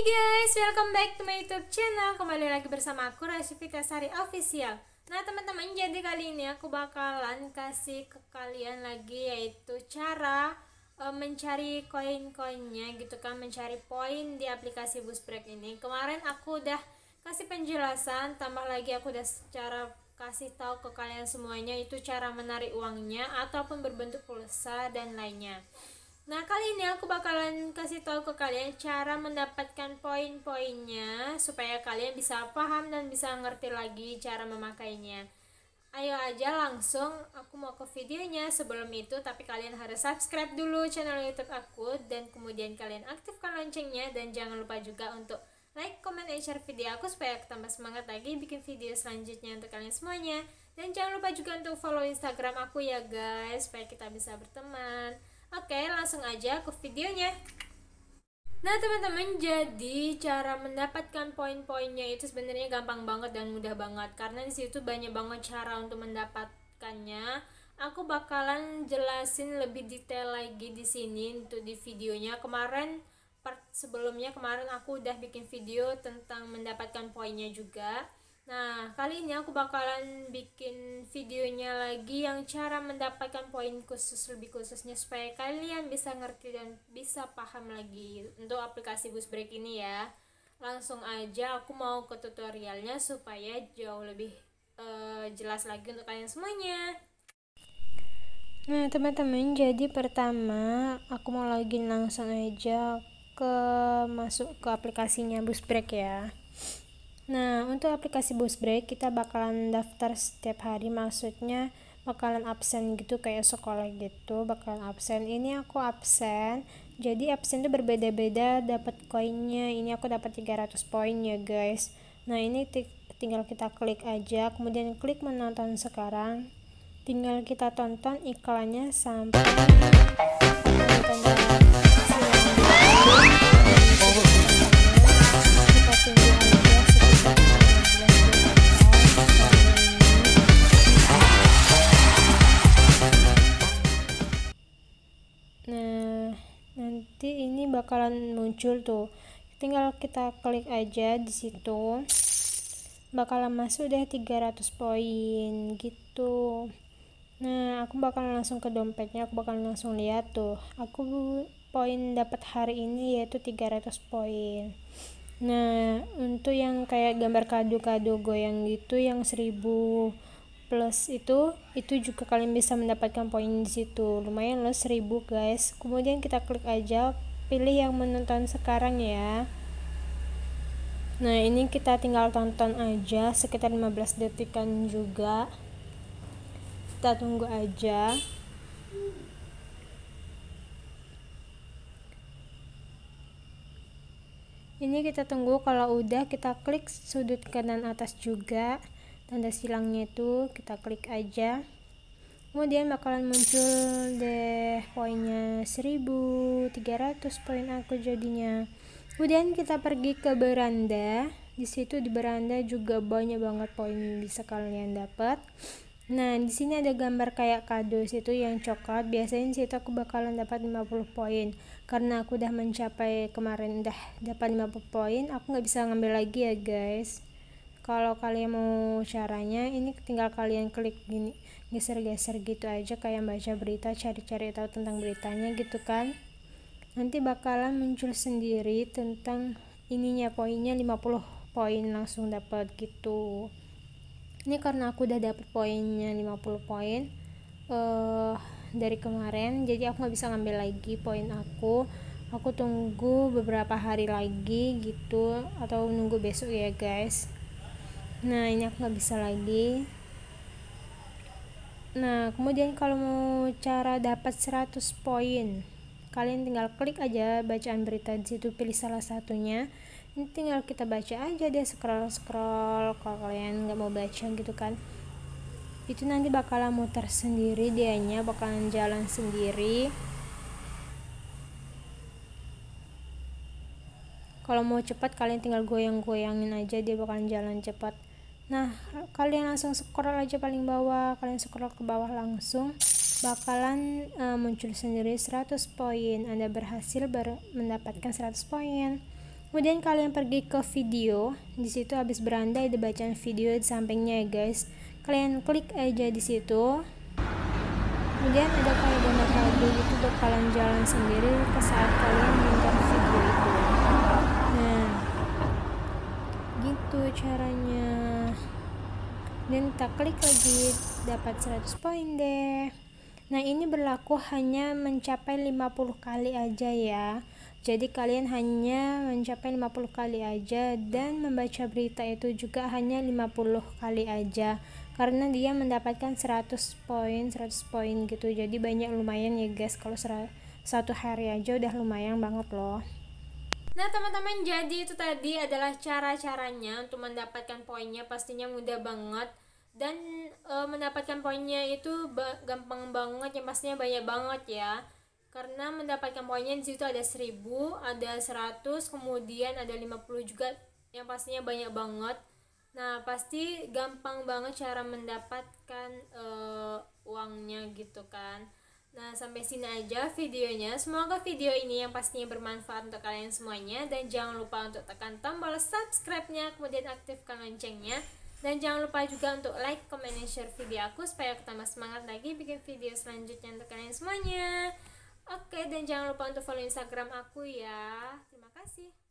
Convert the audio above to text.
guys, welcome back to my YouTube channel. Kembali lagi bersama aku Rasyfika Sari Official. Nah, teman-teman, jadi kali ini aku bakalan kasih ke kalian lagi yaitu cara e, mencari koin-koinnya gitu kan, mencari poin di aplikasi Break ini. Kemarin aku udah kasih penjelasan, tambah lagi aku udah secara kasih tahu ke kalian semuanya itu cara menarik uangnya ataupun berbentuk pulsa dan lainnya. Nah, kali ini aku bakalan kasih tahu ke kalian cara mendapatkan poin-poinnya supaya kalian bisa paham dan bisa ngerti lagi cara memakainya. Ayo aja langsung aku mau ke videonya sebelum itu tapi kalian harus subscribe dulu channel YouTube aku dan kemudian kalian aktifkan loncengnya dan jangan lupa juga untuk like, comment, and share video aku supaya aku tambah semangat lagi bikin video selanjutnya untuk kalian semuanya. Dan jangan lupa juga untuk follow Instagram aku ya guys supaya kita bisa berteman. Oke, langsung aja ke videonya. Nah teman-teman jadi cara mendapatkan poin-poinnya itu sebenarnya gampang banget dan mudah banget karena di situ banyak banget cara untuk mendapatkannya. Aku bakalan jelasin lebih detail lagi di sini untuk di videonya kemarin part sebelumnya kemarin aku udah bikin video tentang mendapatkan poinnya juga. Nah, kali ini aku bakalan bikin videonya lagi yang cara mendapatkan poin khusus lebih khususnya supaya kalian bisa ngerti dan bisa paham lagi untuk aplikasi Bus Break ini ya. Langsung aja aku mau ke tutorialnya supaya jauh lebih uh, jelas lagi untuk kalian semuanya. Nah, teman-teman, jadi pertama aku mau login langsung aja ke masuk ke aplikasinya Bus Break ya. Nah, untuk aplikasi Boost break kita bakalan daftar setiap hari maksudnya bakalan absen gitu kayak sekolah gitu bakalan absen ini aku absen jadi absen itu berbeda-beda dapat koinnya ini aku dapat 300 poin ya guys nah ini tinggal kita klik aja kemudian klik menonton sekarang tinggal kita tonton iklannya sampai bakalan muncul tuh tinggal kita klik aja di situ bakalan masuk deh 300 poin gitu nah aku bakalan langsung ke dompetnya aku bakalan langsung lihat tuh aku poin dapat hari ini yaitu 300 poin nah untuk yang kayak gambar kado-kado goyang gitu yang 1000 plus itu itu juga kalian bisa mendapatkan poin di situ lumayan loh 1000 guys kemudian kita klik aja pilih yang menonton sekarang ya nah ini kita tinggal tonton aja sekitar 15 detikan juga kita tunggu aja ini kita tunggu kalau udah kita klik sudut kanan atas juga tanda silangnya itu kita klik aja kemudian bakalan muncul deh poinnya 1300 poin aku jadinya kemudian kita pergi ke beranda di situ di beranda juga banyak banget poin yang bisa kalian dapat nah di sini ada gambar kayak kado situ yang coklat biasanya di situ aku bakalan dapat 50 poin karena aku udah mencapai kemarin udah dapat 50 poin aku nggak bisa ngambil lagi ya guys kalau kalian mau caranya ini tinggal kalian klik gini geser-geser gitu aja kayak baca berita cari-cari tahu tentang beritanya gitu kan nanti bakalan muncul sendiri tentang ininya poinnya 50 poin langsung dapat gitu ini karena aku udah dapet poinnya 50 poin uh, dari kemarin jadi aku nggak bisa ngambil lagi poin aku aku tunggu beberapa hari lagi gitu atau nunggu besok ya guys nah ini aku nggak bisa lagi nah kemudian kalau mau cara dapat 100 poin kalian tinggal klik aja bacaan berita di situ pilih salah satunya ini tinggal kita baca aja deh scroll scroll kalau kalian nggak mau baca gitu kan itu nanti bakalan muter sendiri dianya bakalan jalan sendiri kalau mau cepat kalian tinggal goyang-goyangin aja dia bakalan jalan cepat Nah, kalian langsung scroll aja paling bawah, kalian scroll ke bawah langsung bakalan uh, muncul sendiri 100 poin. Anda berhasil ber mendapatkan 100 poin. Kemudian kalian pergi ke video. Di situ habis berandai ada bacaan video di sampingnya ya, guys. Kalian klik aja di situ. Kemudian ada kayak gambar lagi itu bakalan jalan sendiri ke saat kalian minta gitu caranya dan kita klik lagi dapat 100 poin deh nah ini berlaku hanya mencapai 50 kali aja ya jadi kalian hanya mencapai 50 kali aja dan membaca berita itu juga hanya 50 kali aja karena dia mendapatkan 100 poin 100 poin gitu jadi banyak lumayan ya guys kalau satu hari aja udah lumayan banget loh Nah teman-teman jadi itu tadi adalah cara-caranya untuk mendapatkan poinnya pastinya mudah banget dan e, mendapatkan poinnya itu gampang banget ya pastinya banyak banget ya karena mendapatkan poinnya di situ ada 1000, ada 100, kemudian ada 50 juga yang pastinya banyak banget. Nah, pasti gampang banget cara mendapatkan e, uangnya gitu kan. Nah, sampai sini aja videonya. Semoga video ini yang pastinya bermanfaat untuk kalian semuanya. Dan jangan lupa untuk tekan tombol subscribe-nya, kemudian aktifkan loncengnya. Dan jangan lupa juga untuk like, comment, dan share video aku supaya aku tambah semangat lagi bikin video selanjutnya untuk kalian semuanya. Oke, dan jangan lupa untuk follow Instagram aku ya. Terima kasih.